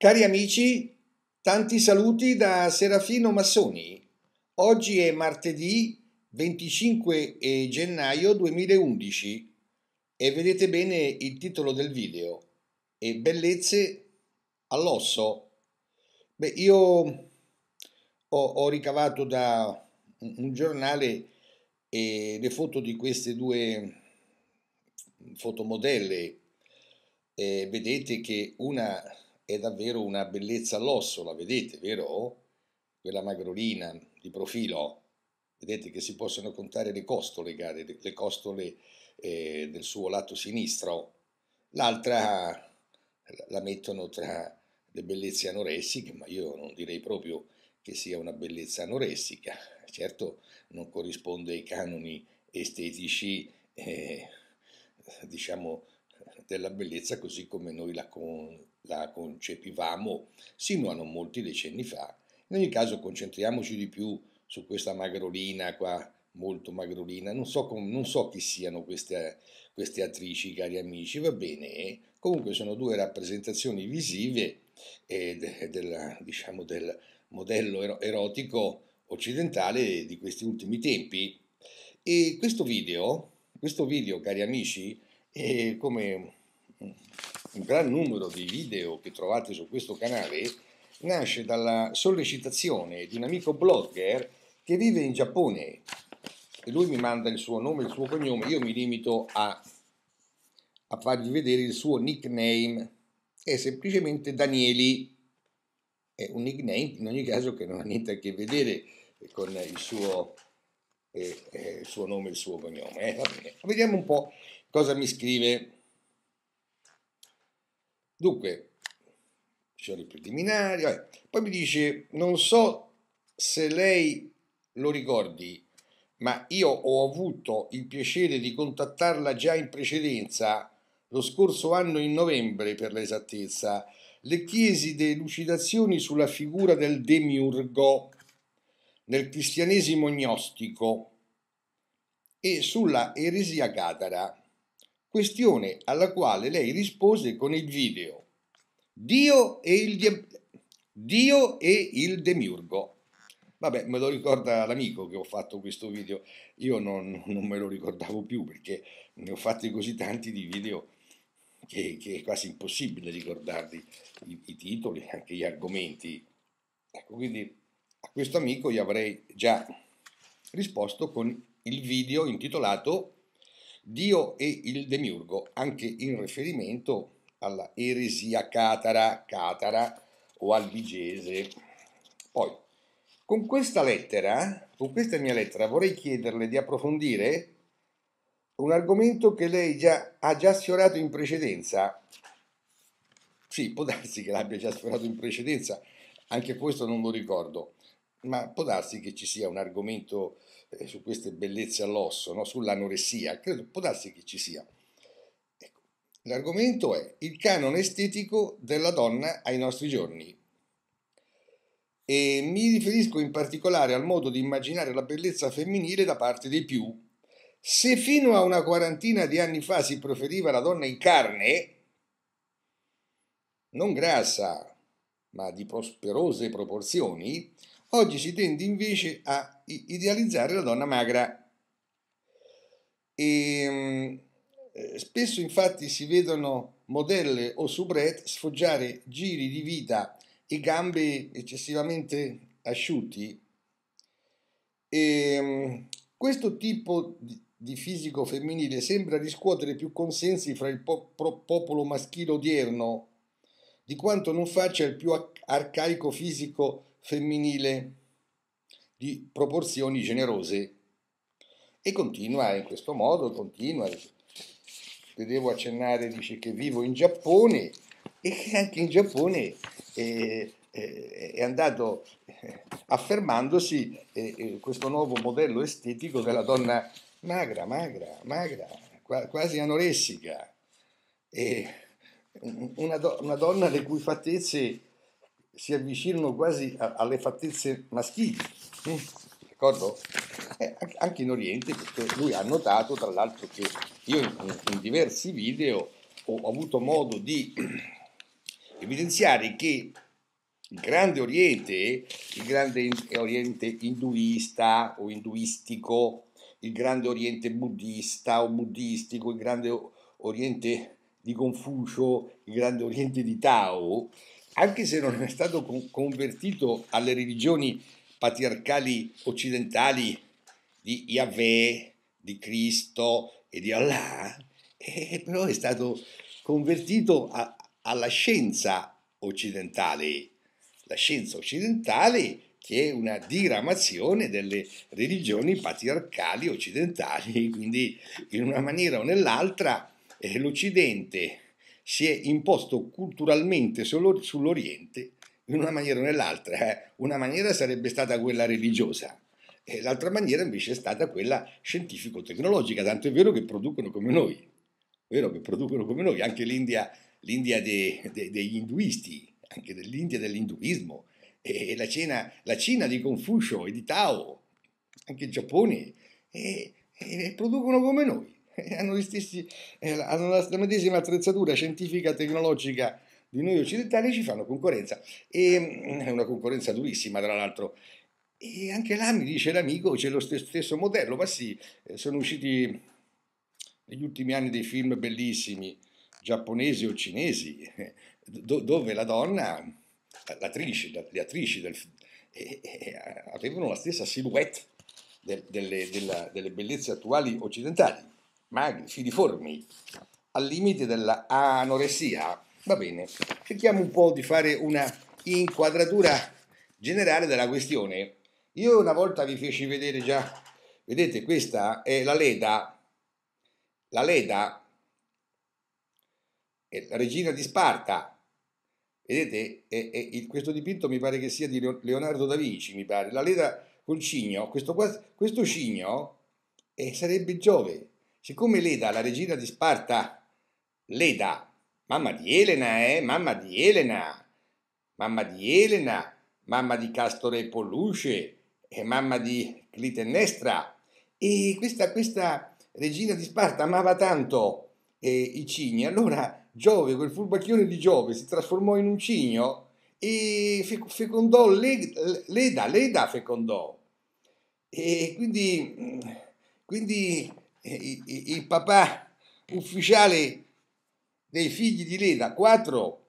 Cari amici, tanti saluti da Serafino Massoni. Oggi è martedì 25 gennaio 2011 e vedete bene il titolo del video, e bellezze all'osso. Beh, io ho, ho ricavato da un giornale eh, le foto di queste due fotomodelle. Eh, vedete che una è davvero una bellezza all'osso, la vedete, vero? Quella magrolina di profilo, vedete che si possono contare le costole, care, le costole eh, del suo lato sinistro. L'altra la mettono tra le bellezze anoressiche, ma io non direi proprio che sia una bellezza anoressica. Certo non corrisponde ai canoni estetici, eh, diciamo, della bellezza così come noi la con la concepivamo sino a non molti decenni fa. In ogni caso concentriamoci di più su questa magrolina qua, molto magrolina, non so, com- non so chi siano queste, queste attrici, cari amici, va bene? Comunque sono due rappresentazioni visive eh, de- della, diciamo, del modello ero- erotico occidentale di questi ultimi tempi. E questo video, questo video cari amici, è come un gran numero dei video che trovate su questo canale nasce dalla sollecitazione di un amico blogger che vive in Giappone e lui mi manda il suo nome e il suo cognome, io mi limito a, a fargli vedere il suo nickname, è semplicemente Danieli, è un nickname in ogni caso che non ha niente a che vedere con il suo, eh, eh, suo nome e il suo cognome. Eh, Vediamo un po' cosa mi scrive. Dunque, ci sono i preliminari, poi mi dice, non so se lei lo ricordi, ma io ho avuto il piacere di contattarla già in precedenza, lo scorso anno in novembre per l'esattezza, le chiesi delucidazioni sulla figura del demiurgo nel cristianesimo gnostico e sulla eresia catara questione alla quale lei rispose con il video Dio e il, de- Dio e il demiurgo. Vabbè, me lo ricorda l'amico che ho fatto questo video, io non, non me lo ricordavo più perché ne ho fatti così tanti di video che, che è quasi impossibile ricordarli i, i titoli, anche gli argomenti. Ecco, quindi a questo amico gli avrei già risposto con il video intitolato Dio e il demiurgo, anche in riferimento alla eresia catara, catara o albigese. Poi, con questa lettera, con questa mia lettera, vorrei chiederle di approfondire un argomento che lei già, ha già sfiorato in precedenza. Sì, può darsi che l'abbia già sfiorato in precedenza, anche questo non lo ricordo, ma può darsi che ci sia un argomento eh, su queste bellezze all'osso, no? sull'anoressia, credo può darsi che ci sia. Ecco. L'argomento è il canone estetico della donna ai nostri giorni. E mi riferisco in particolare al modo di immaginare la bellezza femminile da parte dei più. Se fino a una quarantina di anni fa si preferiva la donna in carne, non grassa, ma di prosperose proporzioni, Oggi si tende invece a idealizzare la donna magra. E, ehm, eh, spesso infatti si vedono modelle o soubrette sfoggiare giri di vita e gambe eccessivamente asciutti. E, ehm, questo tipo di fisico femminile sembra riscuotere più consensi fra il po- popolo maschile odierno di quanto non faccia il più arcaico fisico femminile femminile di proporzioni generose e continua in questo modo, continua. devo accennare, dice che vivo in Giappone e che anche in Giappone eh, eh è andato eh, affermandosi eh, questo nuovo modello estetico della donna magra, magra, magra, quasi anoressica. Una, do- una, donna le cui fattezze si avvicinano quasi a, alle fattezze maschili. Eh? D'accordo? Eh, anche in Oriente, perché lui ha notato tra l'altro che io in, in diversi video ho avuto modo di evidenziare che il grande Oriente, il grande Oriente induista o induistico, il grande Oriente buddista o buddistico, il grande Oriente di Confucio, il grande Oriente di Tao, anche se non è stato convertito alle religioni patriarcali occidentali di Yahweh, di Cristo e di Allah, eh, però è stato convertito a, alla scienza occidentale, la scienza occidentale che è una diramazione delle religioni patriarcali occidentali, quindi in una maniera o nell'altra eh, l'Occidente si è imposto culturalmente sull'Oriente in una maniera o nell'altra. Eh. Una maniera sarebbe stata quella religiosa, e l'altra maniera invece è stata quella scientifico-tecnologica, tanto è vero che producono come noi, vero che producono come noi, anche l'India, l'India dei, dei, degli induisti, anche dell'India dell'induismo, e la Cina, la Cina di Confucio e di Tao, anche il Giappone, e, e producono come noi. hanno, stessi, eh, hanno la, la medesima attrezzatura scientifica e tecnologica di noi occidentali ci fanno concorrenza. E mm, è una concorrenza durissima, tra l'altro. E anche là mi dice l'amico c'è lo stesso modello, ma sì, eh, sono usciti negli ultimi anni dei film bellissimi, giapponesi o cinesi, do, dove la donna, l'attrice, le attrici del, eh, eh, eh, avevano la stessa silhouette del, delle, delle bellezze attuali occidentali magri, filiformi, al limite della anoressia, va bene, cerchiamo un po' di fare una inquadratura generale della questione. Io una volta vi feci vedere già, vedete questa è la Leda, la Leda è la regina di Sparta, vedete è, è, questo dipinto mi pare che sia di Leonardo da Vinci, mi pare, la Leda col cigno, questo, questo cigno eh, sarebbe Giove, Siccome Leda, la regina di Sparta, Leda, mamma di Elena, eh, mamma di Elena, mamma di Elena, mamma di Castore e Polluce, e mamma di Clitennestra, e questa, questa regina di Sparta amava tanto eh, i cigni, allora Giove, quel furbacchione di Giove, si trasformò in un cigno e fecondò Leda, Leda fecondò. E quindi, quindi il papà ufficiale dei figli di Leda, 4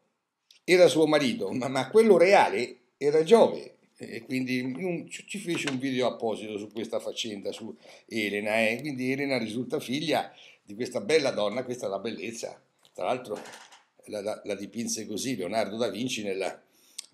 era suo marito, ma, ma quello reale era Giove. E quindi un, ci fece un video apposito su questa faccenda, su Elena. Eh? Quindi Elena risulta figlia di questa bella donna, questa è la bellezza. Tra l'altro la, la, la dipinse così Leonardo da Vinci nella,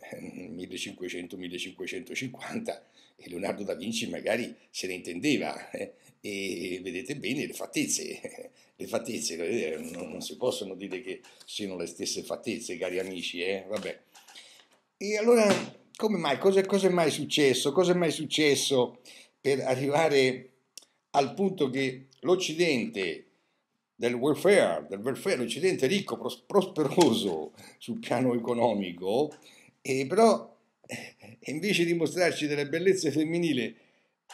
1500-1550 eh, e Leonardo da Vinci magari se ne intendeva eh, e vedete bene le fattezze, le fattezze non, non, si possono dire che siano le stesse fattezze cari amici eh? Vabbè. e allora come mai, cosa, cosa è mai successo cosa è mai successo per arrivare al punto che l'Occidente del welfare, del welfare, l'Occidente ricco, prosperoso sul piano economico, e però eh, invece di mostrarci delle bellezze femminili,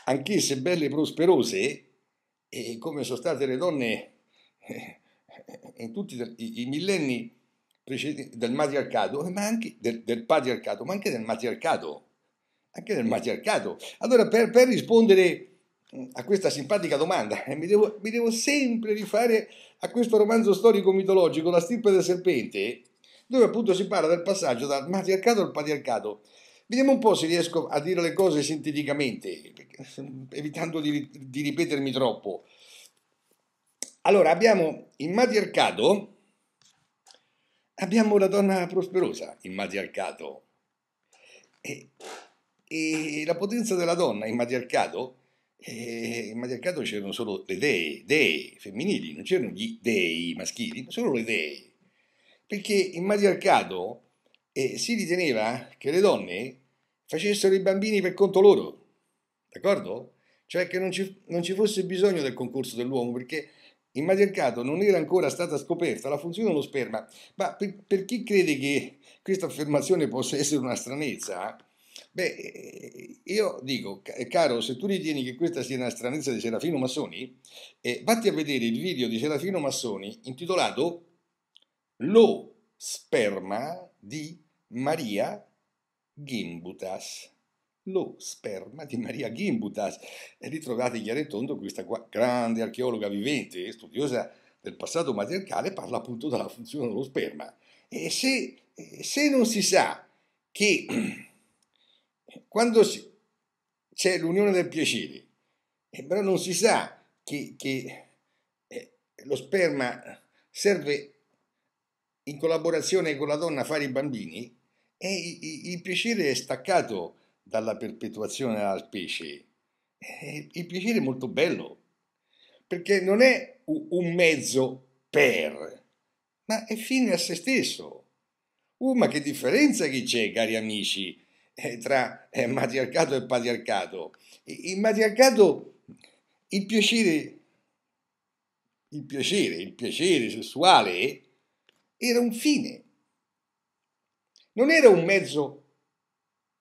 anch'esse belle e prosperose, e come sono state le donne eh, in tutti i millenni precedenti del matriarcato, ma anche del, del patriarcato, ma anche del matriarcato, anche del matriarcato. Allora, per, per rispondere mm, a questa simpatica domanda, eh, mi, devo, mi, devo, sempre rifare a questo romanzo storico-mitologico, La stirpe del serpente, dove appunto si parla del passaggio dal matriarcato al patriarcato. Vediamo un po' se riesco a dire le cose sinteticamente, evitando di, di ripetermi troppo. Allora, abbiamo il matriarcato, abbiamo la donna prosperosa in matriarcato. E, e la potenza della donna in matriarcato e eh, in matriarcato c'erano solo le dee, dee femminili, non c'erano gli dei maschili, ma solo le dee perché in matriarcato eh, si riteneva che le donne facessero i bambini per conto loro, d'accordo? Cioè che non ci, non ci fosse bisogno del concorso dell'uomo, perché in matriarcato non era ancora stata scoperta la funzione dello sperma, ma per, per chi crede che questa affermazione possa essere una stranezza, beh, eh, io dico, eh, caro, se tu ritieni che questa sia una stranezza di Serafino Massoni, eh, vatti a vedere il video di Serafino Massoni intitolato lo sperma di Maria Gimbutas. Lo sperma di Maria Gimbutas è ritrovata in chiaro tondo questa qua, grande archeologa vivente e studiosa del passato matriarcale parla appunto della funzione dello sperma. E se, se non si sa che quando c'è l'unione del piacere, però non si sa che, che eh, lo sperma serve in collaborazione con la donna fare i bambini, e il piacere è staccato dalla perpetuazione al pesce. Il piacere è molto bello, perché non è un mezzo per, ma è fine a se stesso. Uh, ma che differenza che c'è, cari amici, eh, tra eh, matriarcato e patriarcato? Il matriarcato, il piacere, il piacere, il piacere sessuale era un fine, non era un mezzo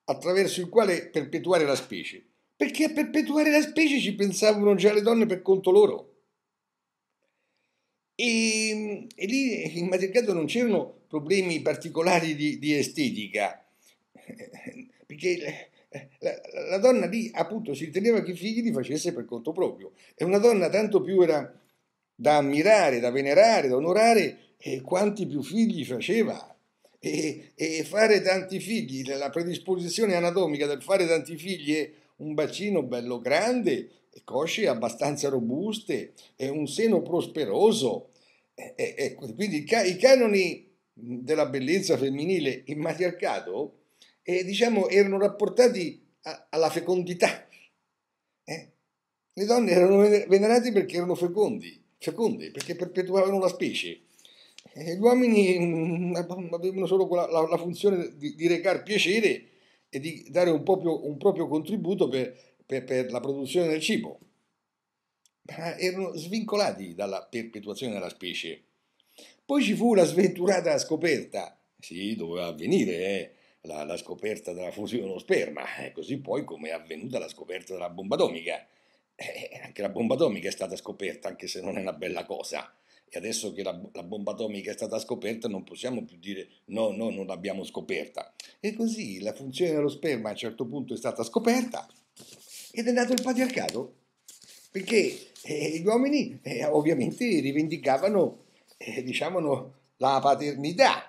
attraverso il quale perpetuare la specie, perché a perpetuare la specie ci pensavano già le donne per conto loro. E, e lì in Madrigato non c'erano problemi particolari di, di estetica, perché la, la, la, donna lì appunto si riteneva che i figli li facesse per conto proprio e una donna tanto più era da ammirare, da venerare, da onorare, e quanti più figli faceva. E, e fare tanti figli, la predisposizione anatomica del fare tanti figli è un bacino bello grande, e cosce abbastanza robuste, e un seno prosperoso. E, e, quindi i canoni della bellezza femminile in matriarcato eh, diciamo, erano rapportati a, alla fecondità. Eh? Le donne erano venerate perché erano fecondi fecondi, perché perpetuavano la specie. E gli uomini mm, mm, avevano solo quella, la, la, funzione di, di recar piacere e di dare un proprio, un proprio contributo per, per, per, la produzione del cibo. Ma erano svincolati dalla perpetuazione della specie. Poi ci fu la sventurata scoperta, sì, doveva avvenire, eh, la, la, scoperta della fusione dello sperma, eh, così poi come è avvenuta la scoperta della bomba atomica eh, eh, anche la bomba atomica è stata scoperta, anche se non è una bella cosa. E adesso che la, la bomba atomica è stata scoperta non possiamo più dire no, no, non l'abbiamo scoperta. E così la funzione dello sperma a un certo punto è stata scoperta ed è nato il patriarcato. Perché eh, gli uomini eh, ovviamente rivendicavano, diciamo, la paternità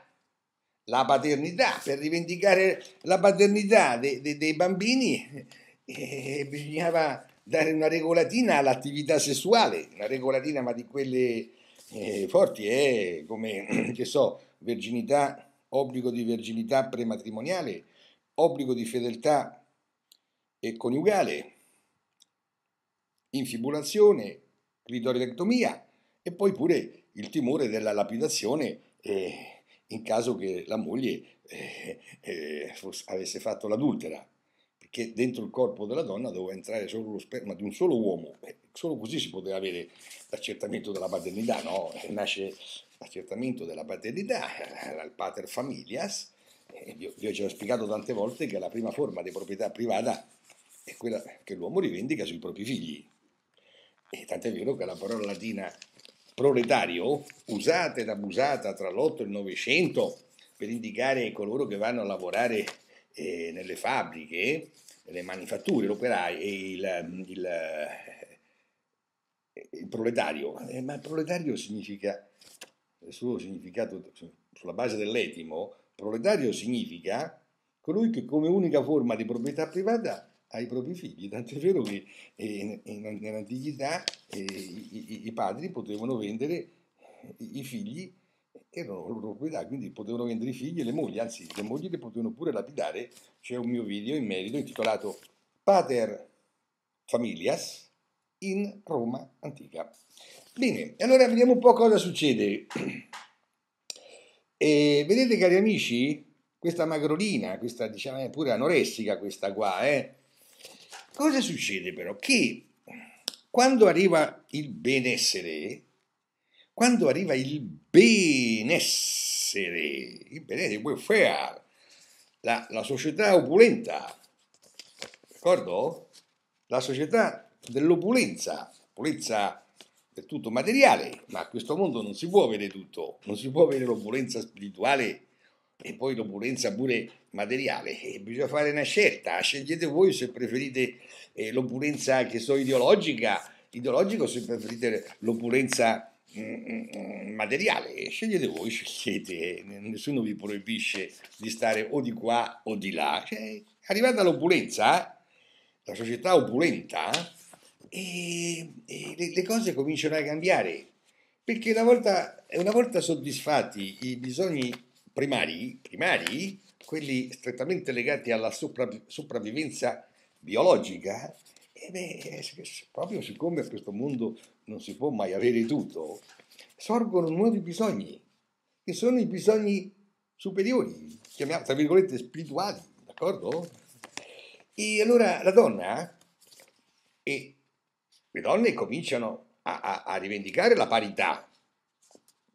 la paternità, per rivendicare la paternità dei, dei, dei bambini eh, bisognava dare una regolatina all'attività sessuale, una regolatina ma di quelle eh, forti, eh, come che so, virginità, obbligo di verginità prematrimoniale, obbligo di fedeltà e coniugale, infibulazione, clitoridectomia e poi pure il timore della lapidazione eh, in caso che la moglie eh, eh, fosse, avesse fatto l'adultera che dentro il corpo della donna doveva entrare solo lo sperma di un solo uomo, solo così si poteva avere l'accertamento della paternità, no? Eh, nasce l'accertamento della paternità, il pater familias, e vi ho già spiegato tante volte che la prima forma di proprietà privata è quella che l'uomo rivendica sui propri figli. E tant'è vero che la parola latina proletario, usata ed abusata tra l'Otto e il Novecento per indicare coloro che vanno a lavorare eh, nelle fabbriche, nelle manifatture, l'operaio e il, il, il proletario, eh, ma proletario significa, il suo significato sulla base dell'etimo, proletario significa colui che come unica forma di proprietà privata ha i propri figli, tant'è vero che eh, nell'antichità eh, i, i, i, padri potevano vendere i figli erano loro proprietà, quindi potevano vendere i figli e le mogli, anzi le mogli le potevano pure lapidare. C'è un mio video in merito intitolato Pater Familias in Roma antica. Bene, allora vediamo un po' cosa succede. E vedete cari amici, questa magrolina, questa diciamo è pure anoressica questa qua, eh? cosa succede però? Che quando arriva il benessere, quando arriva il benessere, il benessere, il welfare, la, la società opulenta, d'accordo? La società dell'opulenza, opulenza del tutto materiale, ma a questo mondo non si può avere tutto, non si può avere l'opulenza spirituale e poi l'opulenza pure materiale, e bisogna fare una scelta, scegliete voi se preferite eh, l'opulenza che so ideologica, ideologico se preferite l'opulenza materiale, scegliete voi, scegliete, nessuno vi proibisce di stare o di qua o di là. Cioè, arrivata l'opulenza, eh? la società opulenta, eh? e, e le, le, cose cominciano a cambiare, perché una volta, una volta soddisfatti i bisogni primari, primari, quelli strettamente legati alla sopravvi- sopravvivenza biologica, e eh beh, proprio siccome questo mondo non si può mai avere tutto, sorgono nuovi bisogni, che sono i bisogni superiori, chiamiamoli tra virgolette spirituali, d'accordo? E allora la donna, e le donne cominciano a, a, a rivendicare la parità,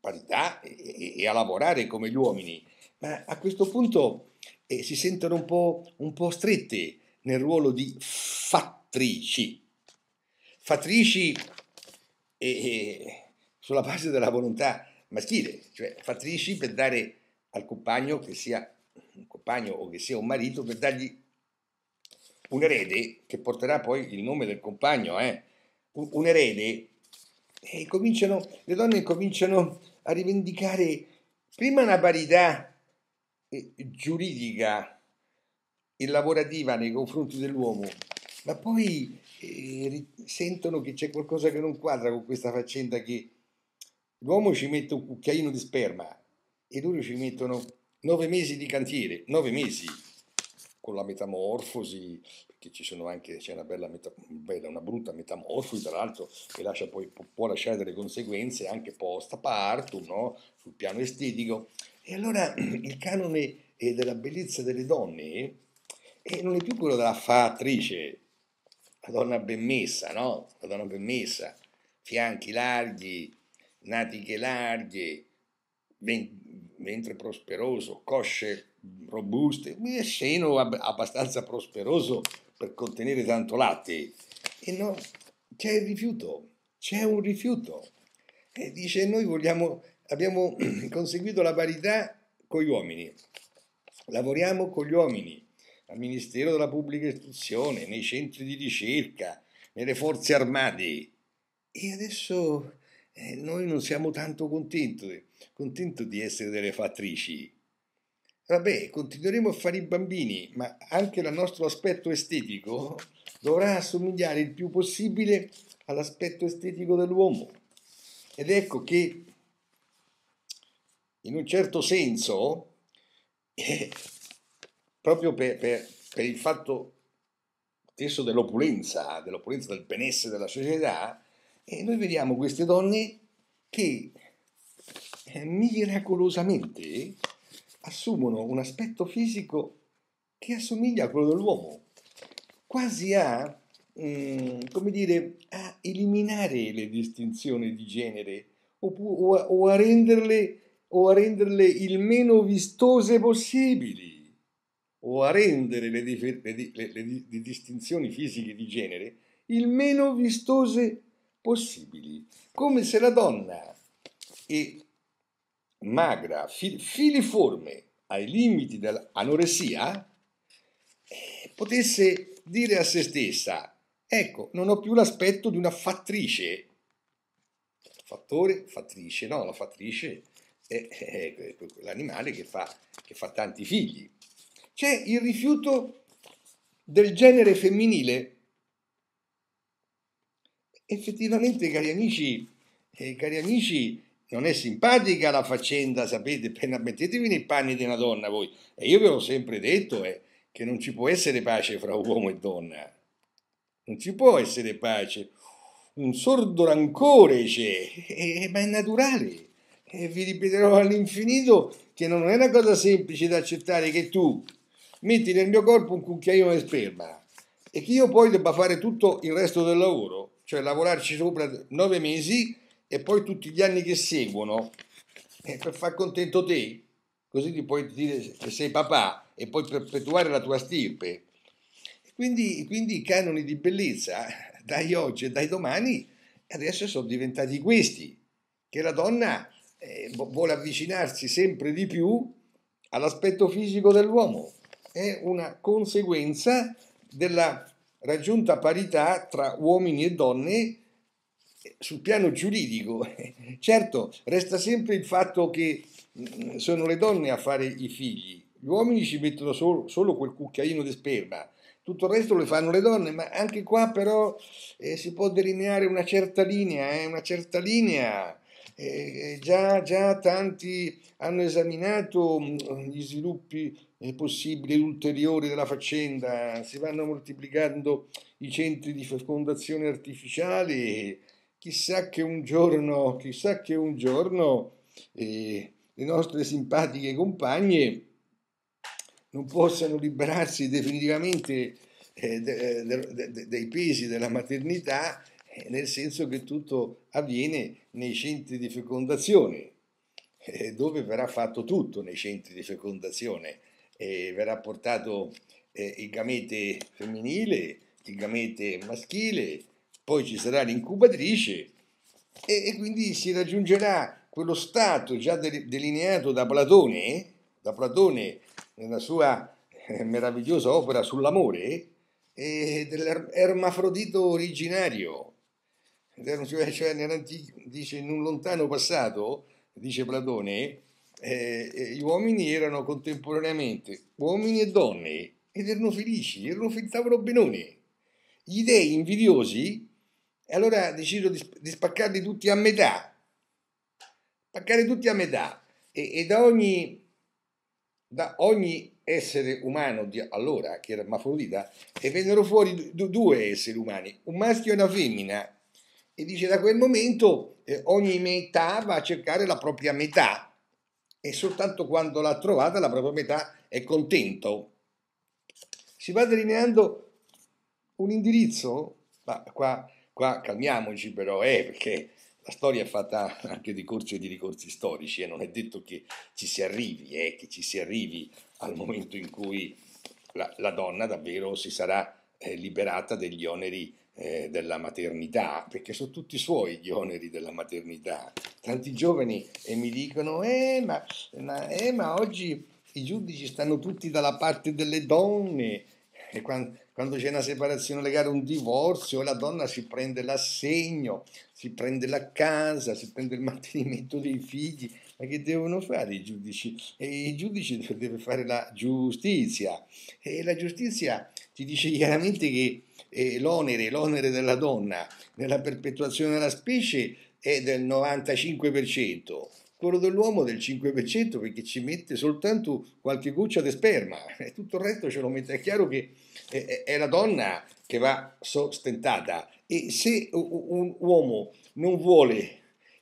parità e, e, a lavorare come gli uomini, ma a questo punto eh, si sentono un po', un po' strette nel ruolo di fattrici. Fattrici e, sulla base della volontà maschile, cioè fatrici per dare al compagno, che sia un compagno o che sia un marito, per dargli un erede che porterà poi il nome del compagno, eh? un, un erede, e cominciano, le donne cominciano a rivendicare prima una parità eh, giuridica e lavorativa nei confronti dell'uomo, ma poi sentono che c'è qualcosa che non quadra con questa faccenda che l'uomo ci mette un cucchiaino di sperma e loro ci mettono nove mesi di cantiere, nove mesi con la metamorfosi, perché ci sono anche, c'è una bella, meta, bella, una brutta metamorfosi tra l'altro che lascia poi, può lasciare delle conseguenze anche post partum, no? sul piano estetico. E allora il canone eh, della bellezza delle donne eh, non è più quello della fattrice, Madonna ben messa, no? Madonna ben messa, fianchi larghi, natiche larghe, ventre prosperoso, cosce robuste, un seno abbastanza prosperoso per contenere tanto latte. E no, c'è il rifiuto, c'è un rifiuto. E dice, noi vogliamo, abbiamo conseguito la parità con gli uomini, lavoriamo con gli uomini, al Ministero della Pubblica Istruzione, nei centri di ricerca, nelle forze armate. E adesso eh, noi non siamo tanto contenti, contenti di essere delle fattrici. Vabbè, continueremo a fare i bambini, ma anche il nostro aspetto estetico dovrà assomigliare il più possibile all'aspetto estetico dell'uomo. Ed ecco che, in un certo senso, eh, proprio per, per, per il fatto stesso dell'opulenza, dell'opulenza del benessere della società, e noi vediamo queste donne che eh, miracolosamente assumono un aspetto fisico che assomiglia a quello dell'uomo, quasi a, mm, come dire, a eliminare le distinzioni di genere o, o, a, o, a renderle, o a renderle il meno vistose possibili o a rendere le, dife- le, di- le, le distinzioni fisiche di genere il meno vistose possibili, come se la donna è magra, fil- filiforme, ai limiti dell'anoressia, eh, potesse dire a se stessa, ecco, non ho più l'aspetto di una fattrice. Fattore, fattrice, no, la fattrice è, è, è, è l'animale che fa, che fa tanti figli. C'è il rifiuto del genere femminile. Effettivamente, cari amici, eh, cari amici, non è simpatica la faccenda, sapete, mettetevi nei panni di una donna voi. E io ve l'ho sempre detto eh, che non ci può essere pace fra uomo e donna. Non ci può essere pace. Un sordo rancore c'è, eh, ma è naturale. E vi ripeterò all'infinito che non è una cosa semplice da accettare che tu, metti nel mio corpo un cucchiaino di sperma e che io poi debba fare tutto il resto del lavoro, cioè lavorarci sopra nove mesi e poi tutti gli anni che seguono per far contento te, così ti puoi dire che sei papà e puoi perpetuare la tua stirpe. Quindi, quindi i canoni di bellezza dai oggi e dai domani adesso sono diventati questi, che la donna eh, vuole avvicinarsi sempre di più all'aspetto fisico dell'uomo è una conseguenza della raggiunta parità tra uomini e donne sul piano giuridico. Certo, resta sempre il fatto che mm, sono le donne a fare i figli, gli uomini ci mettono solo, solo quel cucchiaino di sperma, tutto il resto lo fanno le donne, ma anche qua però eh, si può delineare una certa linea, eh, una certa linea eh, già, già, tanti hanno esaminato mm, gli sviluppi eh, possibili ulteriori della faccenda, si vanno moltiplicando i centri di fecondazione artificiale, chissà che un giorno, chissà che un giorno eh, le nostre simpatiche compagne non possano liberarsi definitivamente eh, de, de, de, dei pesi della maternità eh, nel senso che tutto avviene nei centri di fecondazione, eh, dove verrà fatto tutto nei centri di fecondazione, eh, verrà portato il gamete femminile, il gamete maschile, poi ci sarà l'incubatrice e, quindi si raggiungerà quello stato già delineato da Platone, da Platone nella sua meravigliosa opera sull'amore, dell'ermafrodito originario cioè, cioè dice in un lontano passato, dice Platone, eh, eh, gli uomini erano contemporaneamente uomini e donne ed erano felici, erano fintavano benoni. Gli dei invidiosi, allora decisero di, di, spaccarli tutti a metà, spaccare tutti a metà e, e da, ogni, da ogni essere umano di allora, che era Mafrodita, e vennero fuori due esseri umani, un maschio e una femmina, e dice da quel momento eh, ogni metà va a cercare la propria metà e soltanto quando l'ha trovata la propria metà è contento. Si va delineando un indirizzo, ma qua, qua calmiamoci però, eh, perché la storia è fatta anche di corsi e di ricorsi storici e eh, non è detto che ci si arrivi, eh, che ci si arrivi al momento in cui la, la donna davvero si sarà eh, liberata degli oneri eh, della maternità, perché sono tutti suoi gli oneri della maternità. Tanti giovani mi dicono, eh ma, ma, eh, ma oggi i giudici stanno tutti dalla parte delle donne, e quando, quando c'è una separazione legale, un divorzio, la donna si prende l'assegno, si prende la casa, si prende il mantenimento dei figli, ma che devono fare i giudici? E I giudici deve fare la giustizia e la giustizia ci dice chiaramente che eh, l'onere, l'onere della donna nella perpetuazione della specie è del 95%, quello dell'uomo del 5% perché ci mette soltanto qualche goccia di sperma e tutto il resto ce lo mette. È chiaro che eh, eh è la donna che va sostentata e se un uomo non vuole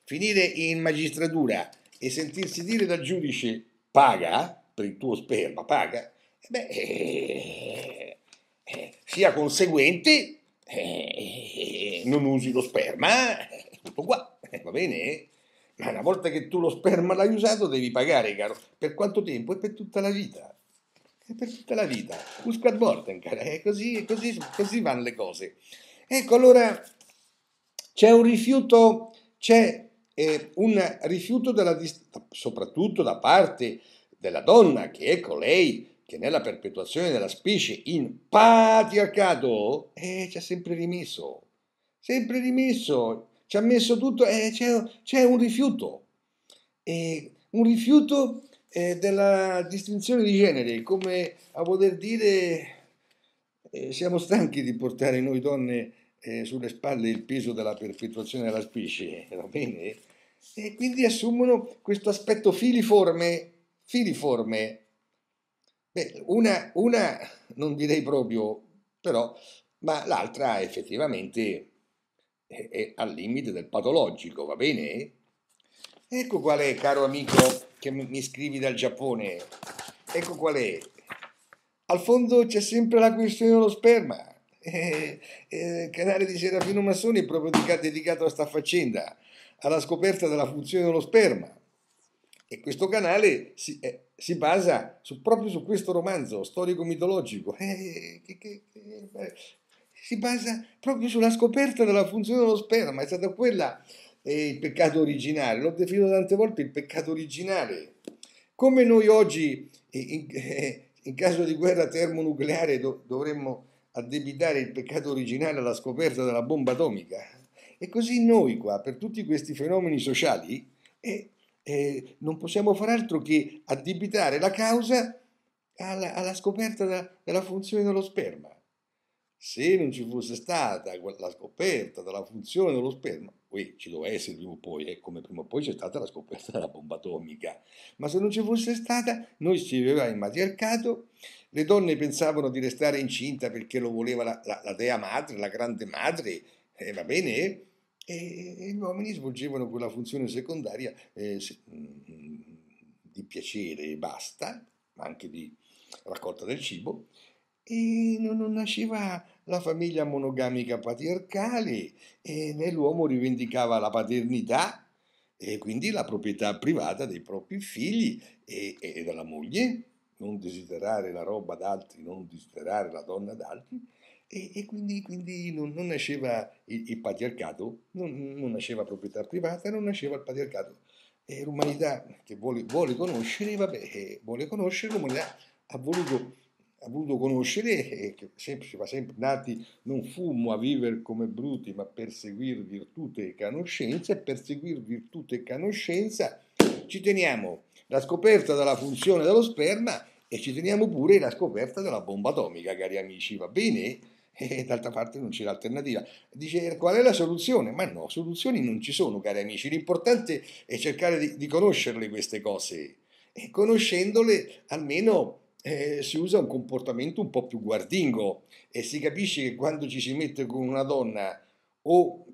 finire in magistratura e sentirsi dire dal giudice paga per il tuo sperma, paga, eh beh, eh, eh, sia conseguente, eh, non usi lo sperma, eh, tutto qua, eh, va bene? Ma una volta che tu lo sperma l'hai usato devi pagare, caro. Per quanto tempo? E per tutta la vita. E per tutta la vita. Uscat mortem, cara. E così, così, così vanno le cose. Ecco, allora c'è un rifiuto, c'è eh, un rifiuto della, soprattutto da parte della donna, che è colei che nella perpetuazione della specie in patriarcato eh, ci ha sempre rimesso, sempre rimesso, ci ha messo tutto, eh, c'è, c'è, un rifiuto, eh, un rifiuto eh, della distinzione di genere, come a voler dire eh, siamo stanchi di portare noi donne eh, sulle spalle il peso della perpetuazione della specie, va bene? E quindi assumono questo aspetto filiforme, filiforme Beh, una, una non direi proprio, però, ma l'altra effettivamente è, è al limite del patologico, va bene? Ecco qual è, caro amico che mi scrivi dal Giappone, ecco qual è. Al fondo c'è sempre la questione dello sperma. Eh, eh, il canale di Serafino Massoni è proprio dedicato a questa faccenda, alla scoperta della funzione dello sperma. E questo canale si, eh, si basa su, proprio su questo romanzo storico-mitologico, eh, che, che, eh, si basa proprio sulla scoperta della funzione dello sperma, è stata quella eh, il peccato originale, l'ho definito tante volte il peccato originale. Come noi oggi, eh, in, eh, in caso di guerra termonucleare, do, dovremmo addebitare il peccato originale alla scoperta della bomba atomica, e così noi qua, per tutti questi fenomeni sociali, eh, eh, non possiamo far altro che addebitare la causa alla, alla scoperta da, della funzione dello sperma. Se non ci fosse stata la scoperta della funzione dello sperma, qui ci doveva essere prima o poi, eh, come prima o poi c'è stata la scoperta della bomba atomica, ma se non ci fosse stata, noi si viveva in matriarcato, le donne pensavano di restare incinta perché lo voleva la, la, la dea madre, la grande madre, e eh, va bene, e gli uomini svolgevano quella funzione secondaria eh, mm, di piacere e basta, ma anche di raccolta del cibo, e non, nasceva la famiglia monogamica patriarcale e né l'uomo rivendicava la paternità e quindi la proprietà privata dei propri figli e, e della moglie, non desiderare la roba d'altri, non desiderare la donna d'altri, e, e quindi, quindi, non, non nasceva il, il patriarcato, non, non, nasceva proprietà privata, non nasceva il patriarcato. E l'umanità che vuole, vuole conoscere, vabbè, eh, vuole conoscere, l'umanità ha voluto ha voluto conoscere e eh, che semplice, ma sempre nati non fummo a vivere come bruti, ma per seguire virtute e conoscenza, e per seguire virtute e conoscenza ci teniamo la scoperta della funzione dello sperma e ci teniamo pure la scoperta della bomba atomica, cari amici, va bene? e d'altra parte non c'è l'alternativa. Dice eh, qual è la soluzione? Ma no, soluzioni non ci sono, cari amici, l'importante è cercare di, di conoscerle queste cose e conoscendole almeno eh, si usa un comportamento un po' più guardingo e si capisce che quando ci si mette con una donna o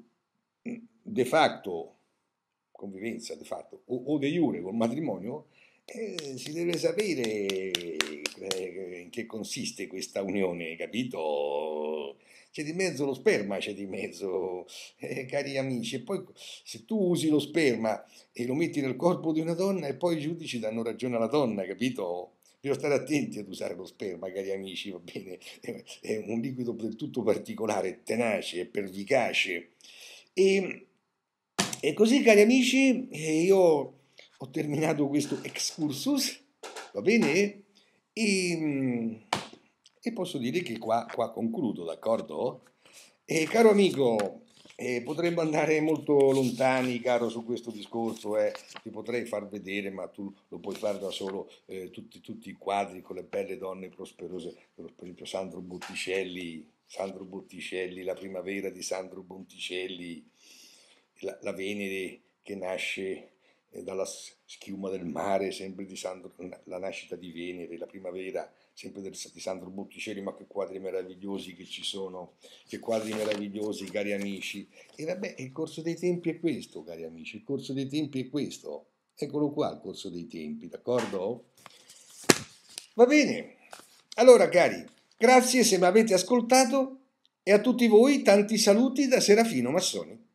mm, de facto, convivenza de facto, o, o de jure col matrimonio, eh, si deve sapere eh, in che consiste questa unione, capito? C'è di mezzo lo sperma, c'è di mezzo, eh, cari amici. E poi se tu usi lo sperma e lo metti nel corpo di una donna, e poi i giudici danno ragione alla donna, capito? Devo stare attenti ad usare lo sperma, cari amici, va bene? È un liquido del tutto particolare, tenace, pervicace. E, e così, cari amici, eh, io ho terminato questo excursus, va bene? E, e posso dire che qua, qua concludo, d'accordo? E caro amico, eh, potremmo andare molto lontani, caro, su questo discorso, eh. ti potrei far vedere, ma tu lo puoi fare da solo, eh, tutti, tutti, i quadri con le belle donne prosperose, per esempio Sandro Botticelli, Sandro Botticelli, la primavera di Sandro Botticelli, la, la Venere che nasce dalla schiuma del mare, sempre di Sandro, la nascita di Venere, la primavera, sempre di Sandro Botticelli, ma che quadri meravigliosi che ci sono, che quadri meravigliosi, cari amici. E vabbè, il corso dei tempi è questo, cari amici, il corso dei tempi è questo. Eccolo qua il corso dei tempi, d'accordo? Va bene. Allora, cari, grazie se mi avete ascoltato e a tutti voi tanti saluti da Serafino Massoni.